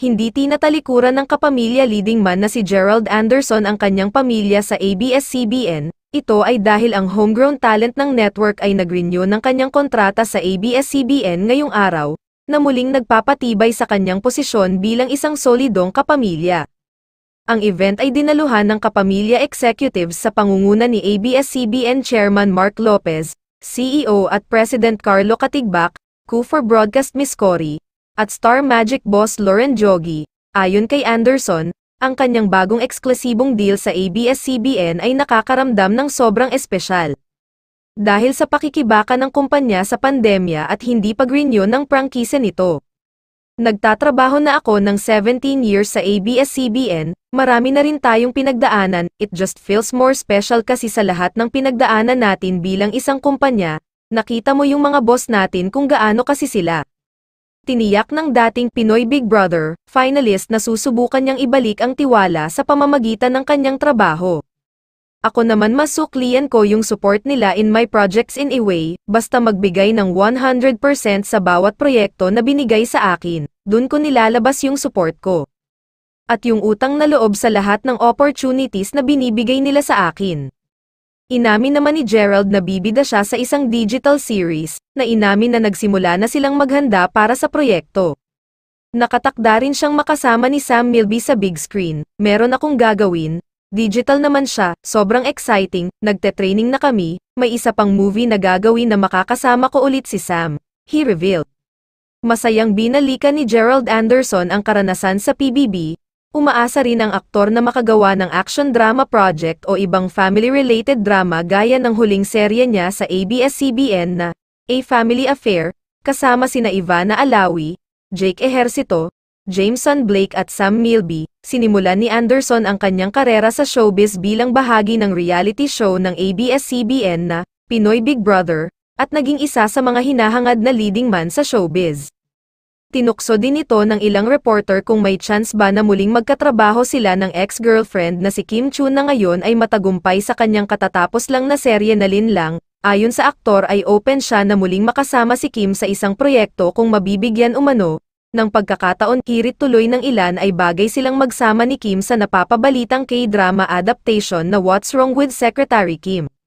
hindi tinatalikuran ng kapamilya leading man na si Gerald Anderson ang kanyang pamilya sa ABS-CBN, ito ay dahil ang homegrown talent ng network ay nag-renew ng kanyang kontrata sa ABS-CBN ngayong araw, na muling nagpapatibay sa kanyang posisyon bilang isang solidong kapamilya. Ang event ay dinaluhan ng kapamilya executives sa pangunguna ni ABS-CBN Chairman Mark Lopez, CEO at President Carlo Katigbak, Coup for Broadcast Miss Cory, at Star Magic boss Lauren Jogi. Ayon kay Anderson, ang kanyang bagong eksklusibong deal sa ABS-CBN ay nakakaramdam ng sobrang espesyal. Dahil sa pakikibaka ng kumpanya sa pandemya at hindi pag-renew ng prangkise nito. Nagtatrabaho na ako ng 17 years sa ABS-CBN, marami na rin tayong pinagdaanan, it just feels more special kasi sa lahat ng pinagdaanan natin bilang isang kumpanya, nakita mo yung mga boss natin kung gaano kasi sila tiniyak ng dating Pinoy Big Brother finalist na susubukan niyang ibalik ang tiwala sa pamamagitan ng kanyang trabaho. Ako naman masuklian ko yung support nila in my projects in a way, basta magbigay ng 100% sa bawat proyekto na binigay sa akin, dun ko nilalabas yung support ko. At yung utang na loob sa lahat ng opportunities na binibigay nila sa akin. Inamin naman ni Gerald na bibida siya sa isang digital series, na inamin na nagsimula na silang maghanda para sa proyekto. Nakatakda rin siyang makasama ni Sam Milby sa big screen, meron akong gagawin, digital naman siya, sobrang exciting, nagte-training na kami, may isa pang movie na gagawin na makakasama ko ulit si Sam, he revealed. Masayang binalikan ni Gerald Anderson ang karanasan sa PBB, Umaasa rin ang aktor na makagawa ng action drama project o ibang family-related drama gaya ng huling serye niya sa ABS-CBN na A Family Affair, kasama sina Ivana Alawi, Jake Ejercito, Jameson Blake at Sam Milby, sinimulan ni Anderson ang kanyang karera sa showbiz bilang bahagi ng reality show ng ABS-CBN na Pinoy Big Brother, at naging isa sa mga hinahangad na leading man sa showbiz. Tinukso din ito ng ilang reporter kung may chance ba na muling magkatrabaho sila ng ex-girlfriend na si Kim Chun na ngayon ay matagumpay sa kanyang katatapos lang na serye na Lin Lang. Ayon sa aktor ay open siya na muling makasama si Kim sa isang proyekto kung mabibigyan umano. Nang pagkakataon kirit tuloy ng ilan ay bagay silang magsama ni Kim sa napapabalitang K-drama adaptation na What's Wrong with Secretary Kim.